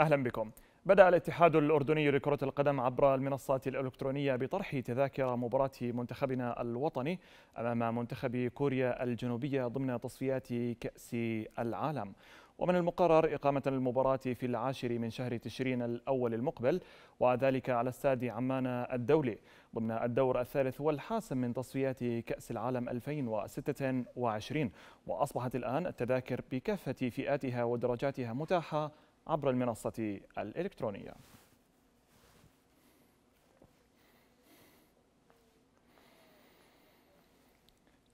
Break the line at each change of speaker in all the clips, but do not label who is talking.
أهلا بكم بدأ الاتحاد الأردني لكرة القدم عبر المنصات الإلكترونية بطرح تذاكر مباراة منتخبنا الوطني أمام منتخب كوريا الجنوبية ضمن تصفيات كأس العالم ومن المقرر إقامة المباراة في العاشر من شهر تشرين الأول المقبل وذلك على استاد عمان الدولي ضمن الدور الثالث والحاسم من تصفيات كأس العالم 2026 وأصبحت الآن التذاكر بكافة فئاتها ودرجاتها متاحة عبر المنصة الإلكترونية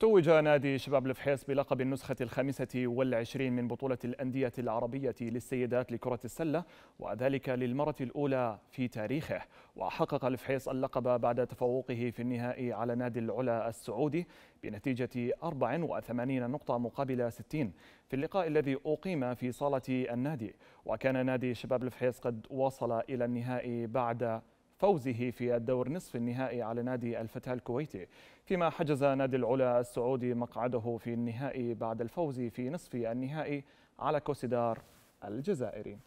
توج نادي شباب الفحيص بلقب النسخة الخامسة والعشرين من بطولة الأندية العربية للسيدات لكرة السلة وذلك للمرة الأولى في تاريخه وحقق الفحيص اللقب بعد تفوقه في النهائي على نادي العلا السعودي بنتيجة 84 نقطة مقابل 60 في اللقاء الذي أقيم في صالة النادي وكان نادي شباب الفحيص قد وصل إلى النهائي بعد فوزه في الدور نصف النهائي على نادي الفتح الكويتي فيما حجز نادي العلا السعودي مقعده في النهائي بعد الفوز في نصف النهائي على كوسيدار الجزائري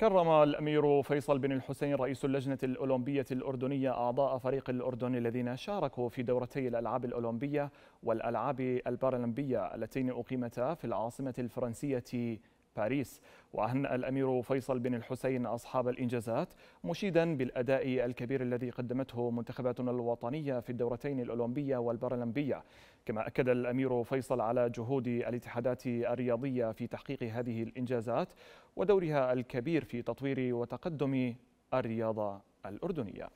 كرم الأمير فيصل بن الحسين رئيس اللجنة الأولمبية الأردنية أعضاء فريق الأردن الذين شاركوا في دورتي الألعاب الأولمبية والألعاب البارالمبية اللتين أقيمتا في العاصمة الفرنسية باريس وأهنأ الأمير فيصل بن الحسين أصحاب الإنجازات مشيدا بالأداء الكبير الذي قدمته منتخباتنا الوطنية في الدورتين الأولمبية والبارالمبية كما أكد الأمير فيصل على جهود الاتحادات الرياضية في تحقيق هذه الإنجازات ودورها الكبير في تطوير وتقدم الرياضة الأردنية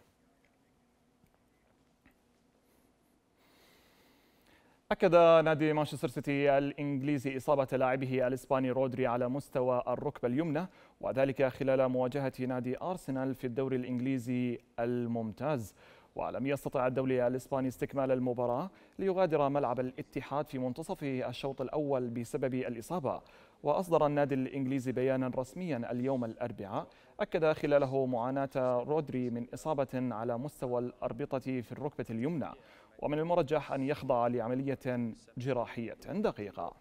أكد نادي مانشستر سيتي الإنجليزي إصابة لاعبه الإسباني رودري على مستوى الركبة اليمنى وذلك خلال مواجهة نادي أرسنال في الدوري الإنجليزي الممتاز ولم يستطع الدولي الإسباني استكمال المباراة ليغادر ملعب الاتحاد في منتصف الشوط الأول بسبب الإصابة وأصدر النادي الإنجليزي بيانا رسميا اليوم الأربعاء أكد خلاله معاناة رودري من إصابة على مستوى الأربطة في الركبة اليمنى ومن المرجح أن يخضع لعملية جراحية دقيقة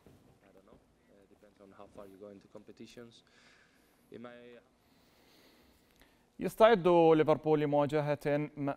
يستعد ليفربول لمواجهة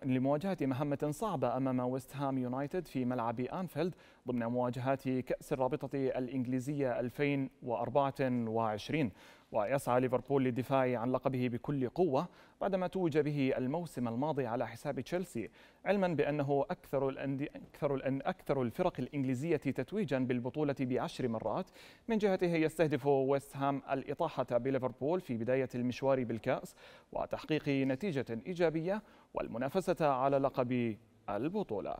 لمواجهة مهمة صعبة أمام ويست هام يونايتد في ملعب أنفيلد ضمن مواجهات كأس الرابطة الإنجليزية 2024 ويسعى ليفربول للدفاع عن لقبه بكل قوة بعدما توج به الموسم الماضي على حساب تشيلسي علما بأنه أكثر الأندي أكثر الأن أكثر الفرق الإنجليزية تتويجا بالبطولة بعشر مرات من جهته يستهدف ويست هام الإطاحة بليفربول في بداية المشوار بالكأس وتحقيق نتيجة إيجابية والمنافسة على لقب البطولة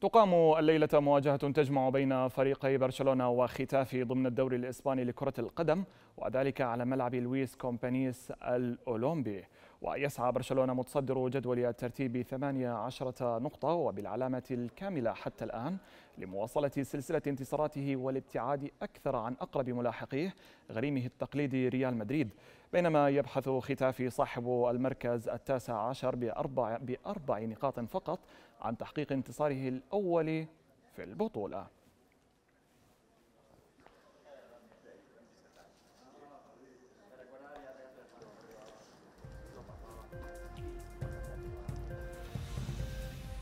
تقام الليلة مواجهة تجمع بين فريقي برشلونة وختافي ضمن الدوري الإسباني لكرة القدم وذلك على ملعب لويس كومبانيس الأولمبي ويسعى برشلونة متصدر جدول الترتيب 18 نقطة وبالعلامة الكاملة حتى الآن لمواصلة سلسلة انتصاراته والابتعاد أكثر عن أقرب ملاحقيه غريمه التقليدي ريال مدريد بينما يبحث ختافي صاحب المركز التاسع عشر بأربع, بأربع نقاط فقط عن تحقيق انتصاره الأول في البطولة